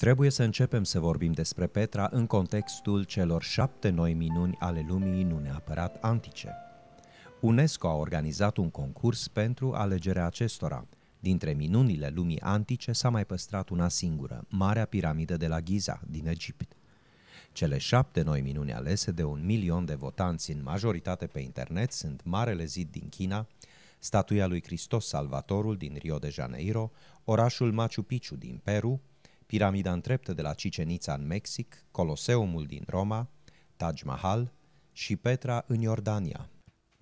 Trebuie să începem să vorbim despre Petra în contextul celor șapte noi minuni ale lumii, nu neapărat antice. UNESCO a organizat un concurs pentru alegerea acestora. Dintre minunile lumii antice s-a mai păstrat una singură, Marea Piramidă de la Giza, din Egipt. Cele șapte noi minuni alese de un milion de votanți în majoritate pe internet sunt Marele Zid din China, statuia lui Hristos Salvatorul din Rio de Janeiro, orașul Machu Picchu din Peru, piramida întreptă de la Cicenița în Mexic, Coloseumul din Roma, Taj Mahal și Petra în Iordania.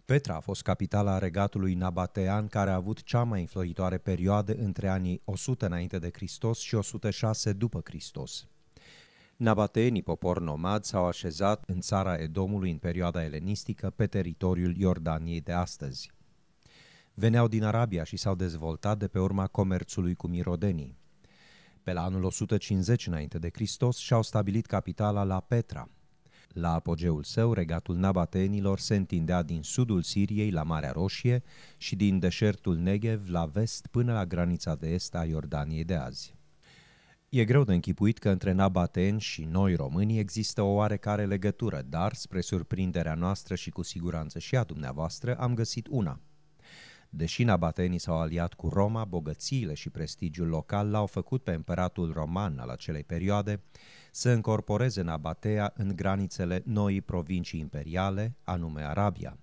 Petra a fost capitala regatului Nabatean, care a avut cea mai înfloritoare perioadă între anii 100 înainte de Hristos și 106 după Hristos. Nabateenii, popor nomad, s-au așezat în țara Edomului în perioada elenistică pe teritoriul Iordaniei de astăzi. Veneau din Arabia și s-au dezvoltat de pe urma comerțului cu mirodenii. Pe la anul 150 înainte de Hristos și-au stabilit capitala la Petra. La apogeul său, regatul nabatenilor se întindea din sudul Siriei la Marea Roșie și din deșertul Negev la vest până la granița de est a Iordaniei de azi. E greu de închipuit că între nabateni și noi români există o oarecare legătură, dar, spre surprinderea noastră și cu siguranță și a dumneavoastră, am găsit una – Deși nabatenii s-au aliat cu Roma, bogățiile și prestigiul local l-au făcut pe împăratul roman al acelei perioade să încorporeze Nabatea în granițele noii provincii imperiale, anume Arabia.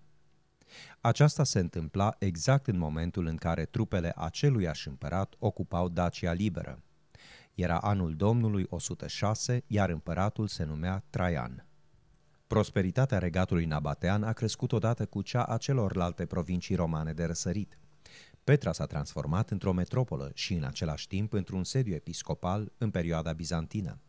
Aceasta se întâmpla exact în momentul în care trupele aceluiași împărat ocupau Dacia Liberă. Era anul Domnului 106, iar împăratul se numea Traian. Prosperitatea regatului nabatean a crescut odată cu cea a celorlalte provincii romane de răsărit. Petra s-a transformat într-o metropolă și în același timp într-un sediu episcopal în perioada bizantină.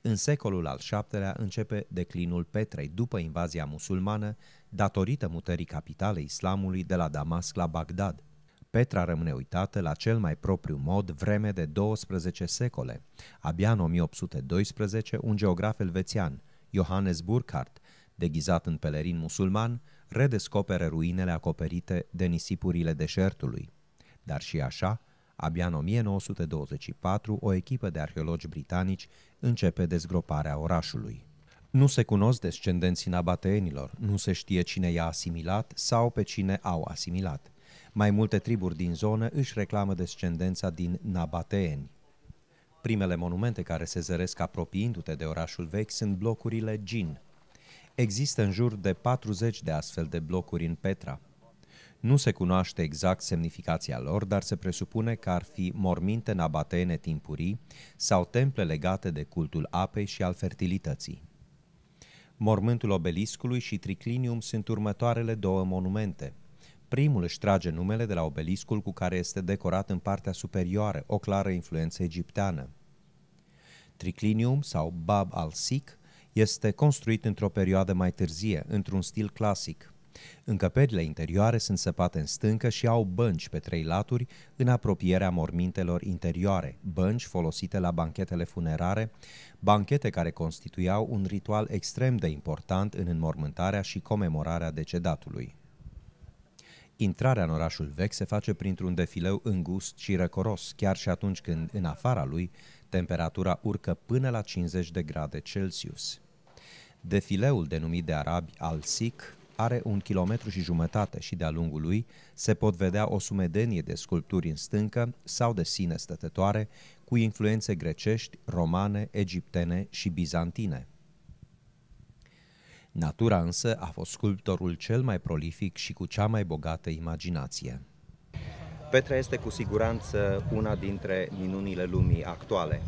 În secolul al VII-lea începe declinul Petrei după invazia musulmană, datorită mutării capitalei islamului de la Damasc la Bagdad. Petra rămâne uitată la cel mai propriu mod vreme de 12 secole. Abia în 1812, un geograf elvețian, Johannes Burckhardt, deghizat în pelerin musulman, redescopere ruinele acoperite de nisipurile deșertului. Dar și așa, abia în 1924, o echipă de arheologi britanici începe dezgroparea orașului. Nu se cunosc descendenții nabateenilor, nu se știe cine i-a asimilat sau pe cine au asimilat. Mai multe triburi din zonă își reclamă descendența din nabateeni. Primele monumente care se zăresc apropiindu-te de orașul vechi sunt blocurile Gin, Există în jur de 40 de astfel de blocuri în Petra. Nu se cunoaște exact semnificația lor, dar se presupune că ar fi morminte nabateene timpurii sau temple legate de cultul apei și al fertilității. Mormântul obeliscului și triclinium sunt următoarele două monumente. Primul își trage numele de la obeliscul cu care este decorat în partea superioară, o clară influență egipteană. Triclinium sau Bab al-Sikh este construit într-o perioadă mai târzie, într-un stil clasic. Încăperile interioare sunt săpate în stâncă și au bănci pe trei laturi în apropierea mormintelor interioare, bănci folosite la banchetele funerare, banchete care constituiau un ritual extrem de important în înmormântarea și comemorarea decedatului. Intrarea în orașul vechi se face printr-un defileu îngust și răcoros, chiar și atunci când, în afara lui, temperatura urcă până la 50 de grade Celsius. Defileul denumit de arabi al Sikh are un kilometru și jumătate și de-a lungul lui se pot vedea o sumedenie de sculpturi în stâncă sau de sine stătătoare cu influențe grecești, romane, egiptene și bizantine. Natura însă a fost sculptorul cel mai prolific și cu cea mai bogată imaginație. Petra este cu siguranță una dintre minunile lumii actuale.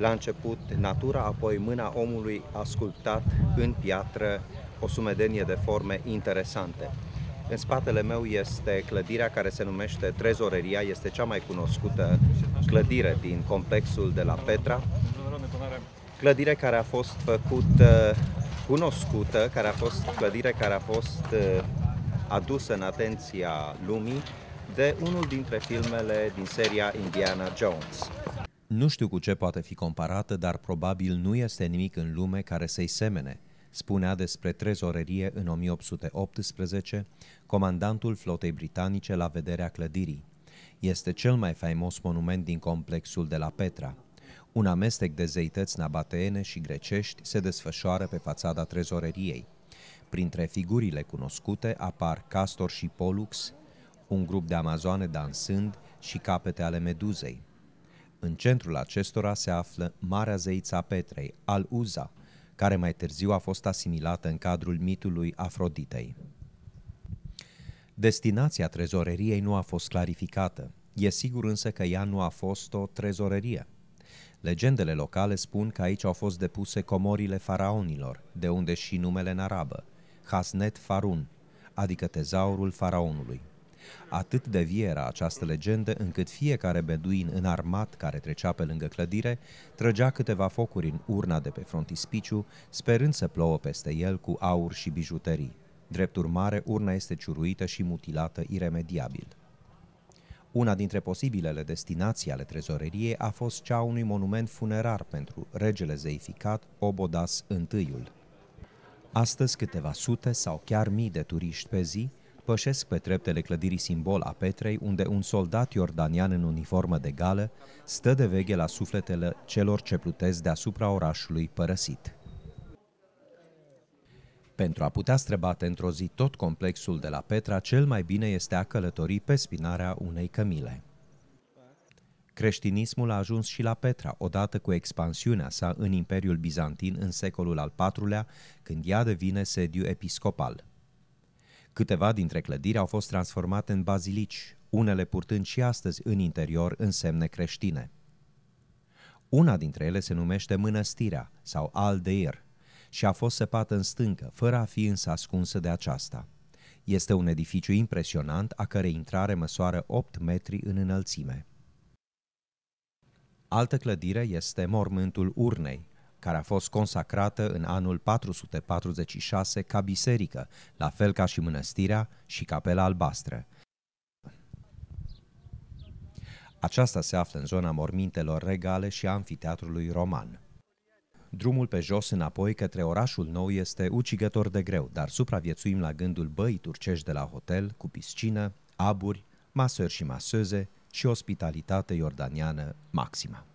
La început natura, apoi mâna omului a sculptat în piatră o sumedenie de forme interesante. În spatele meu este clădirea care se numește Trezoreria, este cea mai cunoscută clădire din complexul de la Petra. Clădire care a fost făcută uh, cunoscută, care a fost clădire care a fost uh, adusă în atenția lumii de unul dintre filmele din seria Indiana Jones. Nu știu cu ce poate fi comparată, dar probabil nu este nimic în lume care să-i semene, spunea despre trezorerie în 1818 comandantul flotei britanice la vederea clădirii. Este cel mai faimos monument din complexul de la Petra. Un amestec de zeități nabateene și grecești se desfășoară pe fațada trezoreriei. Printre figurile cunoscute apar Castor și Pollux, un grup de amazoane dansând și capete ale meduzei. În centrul acestora se află Marea Zeița Petrei, al Uza, care mai târziu a fost asimilată în cadrul mitului Afroditei. Destinația trezoreriei nu a fost clarificată, e sigur însă că ea nu a fost o trezorerie. Legendele locale spun că aici au fost depuse comorile faraonilor, de unde și numele în arabă, Hasnet Farun, adică tezaurul faraonului. Atât de vie era această legendă încât fiecare beduin înarmat care trecea pe lângă clădire trăgea câteva focuri în urna de pe frontispiciu, sperând să plouă peste el cu aur și bijuterii. Drept urmare, urna este ciuruită și mutilată iremediabil. Una dintre posibilele destinații ale trezoreriei a fost cea unui monument funerar pentru regele zeificat Obodas i Astăzi câteva sute sau chiar mii de turiști pe zi pășesc pe treptele clădirii simbol a Petrei, unde un soldat iordanian în uniformă de gală stă de veghe la sufletele celor ce plutesc deasupra orașului părăsit. Pentru a putea străbate într-o zi tot complexul de la Petra, cel mai bine este a călători pe spinarea unei cămile. Creștinismul a ajuns și la Petra, odată cu expansiunea sa în Imperiul Bizantin în secolul al IV-lea, când ea devine sediu episcopal. Câteva dintre clădiri au fost transformate în bazilici, unele purtând și astăzi în interior însemne creștine. Una dintre ele se numește Mănăstirea sau Aldeir și a fost săpată în stâncă, fără a fi însă ascunsă de aceasta. Este un edificiu impresionant a cărei intrare măsoară 8 metri în înălțime. Altă clădire este mormântul urnei, care a fost consacrată în anul 446 ca biserică, la fel ca și mănăstirea și capela albastră. Aceasta se află în zona mormintelor regale și a anfiteatrului roman. Drumul pe jos înapoi către orașul nou este ucigător de greu, dar supraviețuim la gândul băi turcești de la hotel, cu piscină, aburi, masări și masăze și ospitalitate iordaniană maximă.